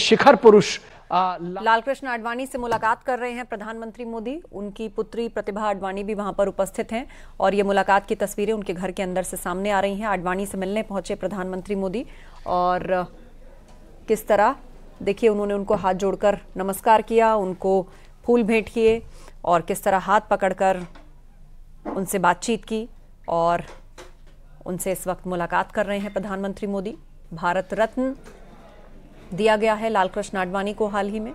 शिखर पुरुष लालकृष्ण आडवाणी से मुलाकात कर रहे हैं प्रधानमंत्री मोदी उनकी पुत्री प्रतिभा आडवाणी भी वहां पर उपस्थित हैं और ये मुलाकात की तस्वीरें उनके घर के अंदर से सामने आ रही हैं आडवाणी से मिलने पहुंचे प्रधानमंत्री मोदी और किस तरह देखिए उन्होंने उनको हाथ जोड़कर नमस्कार किया उनको फूल भेंट किए और किस तरह हाथ पकड़कर उनसे बातचीत की और उनसे इस वक्त मुलाकात कर रहे हैं प्रधानमंत्री मोदी भारत रत्न दिया गया है लालकृष्ण आडवाणी को हाल ही में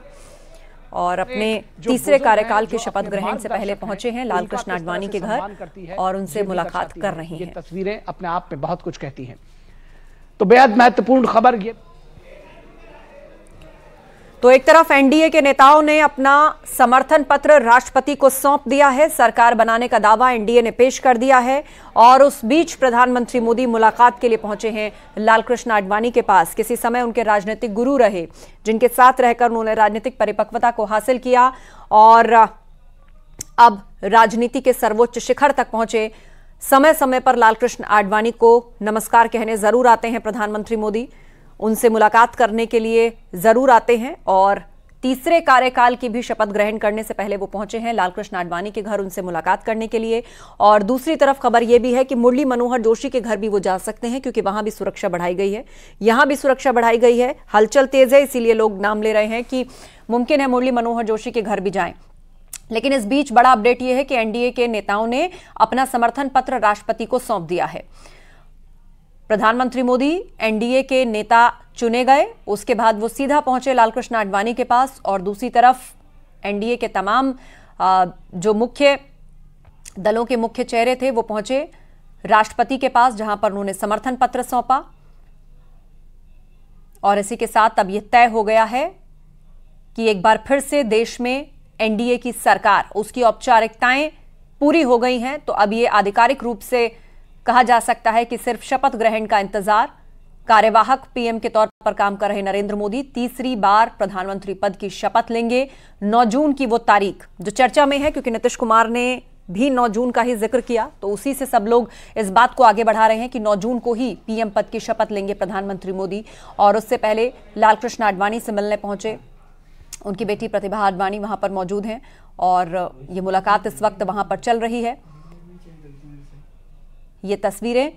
और अपने तीसरे कार्यकाल के शपथ ग्रहण से पहले पहुंचे हैं लालकृष्ण आडवाणी के घर और उनसे तो मुलाकात कर रही हैं तस्वीरें अपने आप में बहुत कुछ कहती हैं तो बेहद महत्वपूर्ण खबर ये तो एक तरफ एनडीए के नेताओं ने अपना समर्थन पत्र राष्ट्रपति को सौंप दिया है सरकार बनाने का दावा एनडीए ने पेश कर दिया है और उस बीच प्रधानमंत्री मोदी मुलाकात के लिए पहुंचे हैं लालकृष्ण आडवाणी के पास किसी समय उनके राजनीतिक गुरु रहे जिनके साथ रहकर उन्होंने राजनीतिक परिपक्वता को हासिल किया और अब राजनीति के सर्वोच्च शिखर तक पहुंचे समय समय पर लालकृष्ण आडवाणी को नमस्कार कहने जरूर आते हैं प्रधानमंत्री मोदी उनसे मुलाकात करने के लिए ज़रूर आते हैं और तीसरे कार्यकाल की भी शपथ ग्रहण करने से पहले वो पहुंचे हैं लालकृष्ण आडवाणी के घर उनसे मुलाकात करने के लिए और दूसरी तरफ खबर यह भी है कि मुरली मनोहर जोशी के घर भी वो जा सकते हैं क्योंकि वहां भी सुरक्षा बढ़ाई गई है यहां भी सुरक्षा बढ़ाई गई है हलचल तेज है इसीलिए लोग नाम ले रहे हैं कि मुमकिन है मुरली मनोहर जोशी के घर भी जाएं लेकिन इस बीच बड़ा अपडेट यह है कि एनडीए के नेताओं ने अपना समर्थन पत्र राष्ट्रपति को सौंप दिया है प्रधानमंत्री मोदी एनडीए के नेता चुने गए उसके बाद वो सीधा पहुंचे लालकृष्ण आडवाणी के पास और दूसरी तरफ एनडीए के तमाम जो मुख्य दलों के मुख्य चेहरे थे वो पहुंचे राष्ट्रपति के पास जहां पर उन्होंने समर्थन पत्र सौंपा और इसी के साथ अब यह तय हो गया है कि एक बार फिर से देश में एनडीए की सरकार उसकी औपचारिकताएं पूरी हो गई हैं तो अब ये आधिकारिक रूप से कहा जा सकता है कि सिर्फ शपथ ग्रहण का इंतजार कार्यवाहक पीएम के तौर पर काम कर रहे नरेंद्र मोदी तीसरी बार प्रधानमंत्री पद की शपथ लेंगे 9 जून की वो तारीख जो चर्चा में है क्योंकि नीतीश कुमार ने भी 9 जून का ही जिक्र किया तो उसी से सब लोग इस बात को आगे बढ़ा रहे हैं कि 9 जून को ही पीएम पद की शपथ लेंगे प्रधानमंत्री मोदी और उससे पहले लालकृष्ण आडवाणी से मिलने पहुंचे उनकी बेटी प्रतिभा आडवाणी वहां पर मौजूद हैं और ये मुलाकात इस वक्त वहां पर चल रही है ये तस्वीरें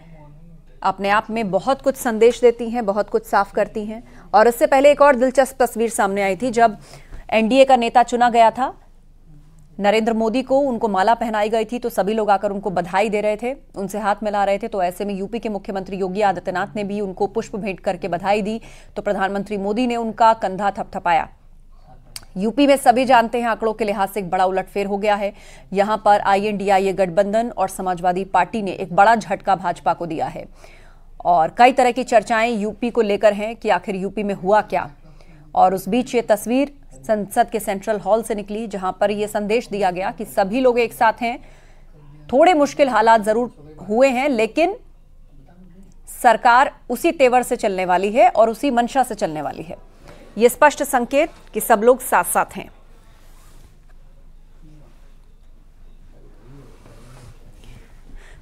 अपने आप में बहुत कुछ संदेश देती हैं बहुत कुछ साफ करती हैं और इससे पहले एक और दिलचस्प तस्वीर सामने आई थी जब एनडीए का नेता चुना गया था नरेंद्र मोदी को उनको माला पहनाई गई थी तो सभी लोग आकर उनको बधाई दे रहे थे उनसे हाथ मिला रहे थे तो ऐसे में यूपी के मुख्यमंत्री योगी आदित्यनाथ ने भी उनको पुष्प भेंट करके बधाई दी तो प्रधानमंत्री मोदी ने उनका कंधा थपथपाया यूपी में सभी जानते हैं आंकड़ों के लिहाज से एक बड़ा उलटफेर हो गया है यहां पर आईएनडीआईए गठबंधन और समाजवादी पार्टी ने एक बड़ा झटका भाजपा को दिया है और कई तरह की चर्चाएं यूपी को लेकर हैं कि आखिर यूपी में हुआ क्या और उस बीच ये तस्वीर संसद के सेंट्रल हॉल से निकली जहां पर यह संदेश दिया गया कि सभी लोग एक साथ हैं थोड़े मुश्किल हालात जरूर हुए हैं लेकिन सरकार उसी तेवर से चलने वाली है और उसी मंशा से चलने वाली है ये स्पष्ट संकेत कि सब लोग साथ साथ हैं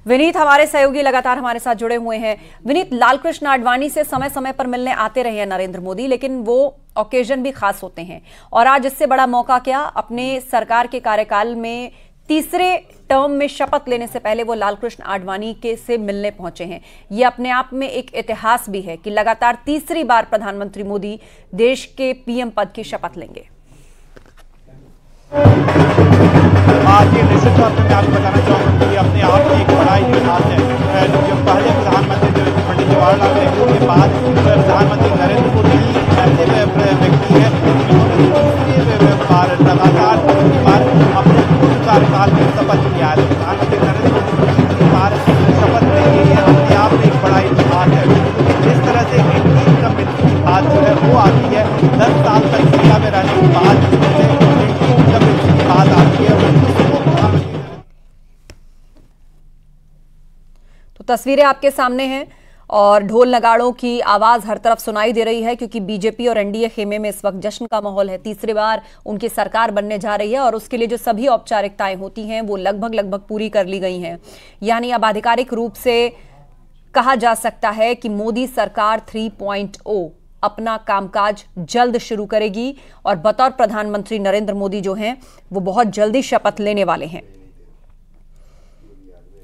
विनीत हमारे सहयोगी लगातार हमारे साथ जुड़े हुए हैं विनीत लालकृष्ण आडवाणी से समय समय पर मिलने आते रहे हैं नरेंद्र मोदी लेकिन वो ओकेजन भी खास होते हैं और आज इससे बड़ा मौका क्या अपने सरकार के कार्यकाल में तीसरे टर्म में शपथ लेने से पहले वो लालकृष्ण आडवाणी के से मिलने पहुंचे हैं ये अपने आप में एक इतिहास भी है कि लगातार तीसरी बार प्रधानमंत्री मोदी देश के पीएम पद की शपथ लेंगे आज ये निश्चित तौर पर मैं आपको बताना कि अपने आप में एक बड़ा इतिहास है जो पहले प्रधानमंत्री पंडित जवाहरलाल नेहरू के बाद प्रधानमंत्री नरेंद्र मोदी ऐसे व्यक्ति लगातार अपने कार्यकाल में शपथ लिया है प्रधानमंत्री नरेंद्र मोदी की शपथ अपने आप में एक बड़ा इतिहास है जिस तरह से इंडीज का की बात जो है वो आती है दस साल तक में रहने की बात तस्वीरें आपके सामने हैं और ढोल नगाड़ों की आवाज़ हर तरफ सुनाई दे रही है क्योंकि बीजेपी और एनडीए खेमे में इस वक्त जश्न का माहौल है तीसरी बार उनकी सरकार बनने जा रही है और उसके लिए जो सभी औपचारिकताएं होती हैं वो लगभग लगभग पूरी कर ली गई हैं यानी अब आधिकारिक रूप से कहा जा सकता है कि मोदी सरकार थ्री अपना कामकाज जल्द शुरू करेगी और बतौर प्रधानमंत्री नरेंद्र मोदी जो हैं वो बहुत जल्दी शपथ लेने वाले हैं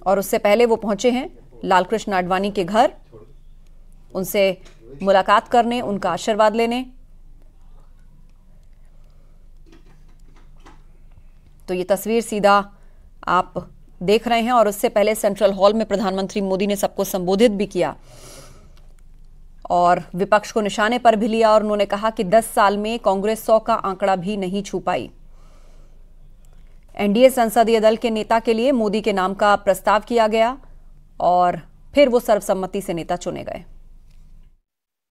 और उससे पहले वो पहुंचे हैं लालकृष्ण आडवाणी के घर उनसे मुलाकात करने उनका आशीर्वाद लेने तो ये तस्वीर सीधा आप देख रहे हैं और उससे पहले सेंट्रल हॉल में प्रधानमंत्री मोदी ने सबको संबोधित भी किया और विपक्ष को निशाने पर भी लिया और उन्होंने कहा कि 10 साल में कांग्रेस सौ का आंकड़ा भी नहीं छू पाई एनडीए संसदीय दल के नेता के लिए मोदी के नाम का प्रस्ताव किया गया और फिर वो सर्वसम्मति से नेता चुने गए